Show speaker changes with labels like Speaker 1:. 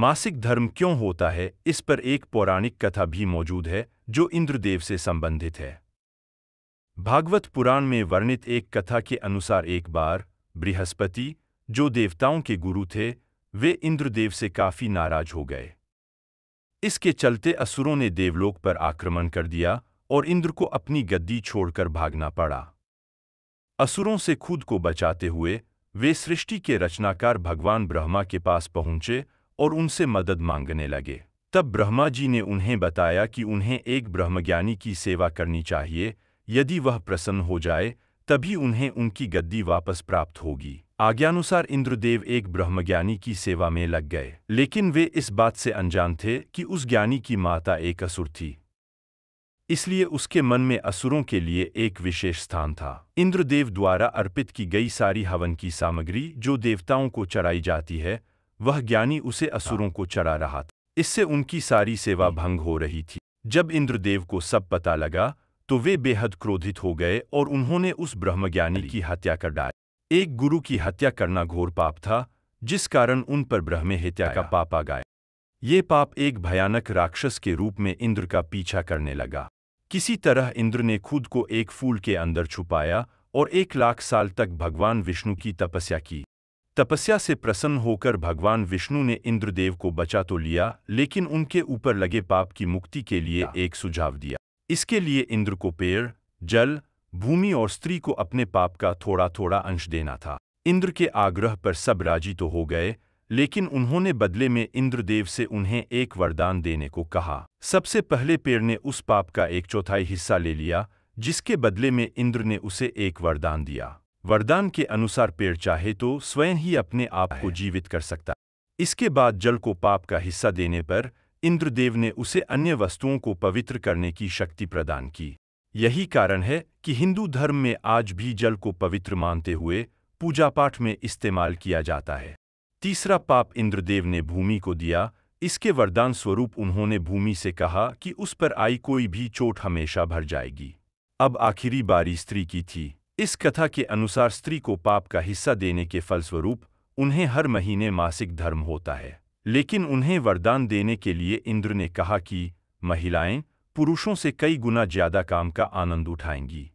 Speaker 1: मासिक धर्म क्यों होता है इस पर एक पौराणिक कथा भी मौजूद है जो इंद्रदेव से संबंधित है भागवत पुराण में वर्णित एक कथा के अनुसार एक बार बृहस्पति जो देवताओं के गुरु थे वे इंद्रदेव से काफी नाराज हो गए इसके चलते असुरों ने देवलोक पर आक्रमण कर दिया और इंद्र को अपनी गद्दी छोड़कर भागना पड़ा असुरों से खुद को बचाते हुए वे सृष्टि के रचनाकार भगवान ब्रह्मा के पास पहुंचे और उनसे मदद मांगने लगे तब ब्रह्मा जी ने उन्हें बताया कि उन्हें एक ब्रह्मज्ञानी की सेवा करनी चाहिए यदि वह प्रसन्न हो जाए तभी उन्हें उनकी गद्दी वापस प्राप्त होगी आज्ञानुसार इंद्रदेव एक ब्रह्मज्ञानी की सेवा में लग गए लेकिन वे इस बात से अनजान थे कि उस ज्ञानी की माता एक असुर थी इसलिए उसके मन में असुरों के लिए एक विशेष स्थान था इंद्रदेव द्वारा अर्पित की गई सारी हवन की सामग्री जो देवताओं को चढ़ाई जाती है वह ज्ञानी उसे असुरों को चढ़ा रहा था इससे उनकी सारी सेवा भंग हो रही थी जब इंद्रदेव को सब पता लगा तो वे बेहद क्रोधित हो गए और उन्होंने उस ब्रह्मज्ञानी की हत्या कर डाली एक गुरु की हत्या करना घोर पाप था जिस कारण उन पर ब्रह्म हत्या का पाप आ गया ये पाप एक भयानक राक्षस के रूप में इंद्र का पीछा करने लगा किसी तरह इंद्र ने खुद को एक फूल के अंदर छुपाया और एक लाख साल तक भगवान विष्णु की तपस्या की तपस्या से प्रसन्न होकर भगवान विष्णु ने इंद्रदेव को बचा तो लिया लेकिन उनके ऊपर लगे पाप की मुक्ति के लिए एक सुझाव दिया इसके लिए इंद्र को पेड़ जल भूमि और स्त्री को अपने पाप का थोड़ा थोड़ा अंश देना था इंद्र के आग्रह पर सब राजी तो हो गए लेकिन उन्होंने बदले में इंद्रदेव से उन्हें एक वरदान देने को कहा सबसे पहले पेड़ ने उस पाप का एक चौथाई हिस्सा ले लिया जिसके बदले में इंद्र ने उसे एक वरदान दिया वरदान के अनुसार पेड़ चाहे तो स्वयं ही अपने आप को जीवित कर सकता इसके बाद जल को पाप का हिस्सा देने पर इंद्रदेव ने उसे अन्य वस्तुओं को पवित्र करने की शक्ति प्रदान की यही कारण है कि हिंदू धर्म में आज भी जल को पवित्र मानते हुए पूजा पाठ में इस्तेमाल किया जाता है तीसरा पाप इंद्रदेव ने भूमि को दिया इसके वरदान स्वरूप उन्होंने भूमि से कहा कि उस पर आई कोई भी चोट हमेशा भर जाएगी अब आखिरी बारी स्त्री की थी इस कथा के अनुसार स्त्री को पाप का हिस्सा देने के फलस्वरूप उन्हें हर महीने मासिक धर्म होता है लेकिन उन्हें वरदान देने के लिए इंद्र ने कहा कि महिलाएं पुरुषों से कई गुना ज्यादा काम का आनंद उठाएंगी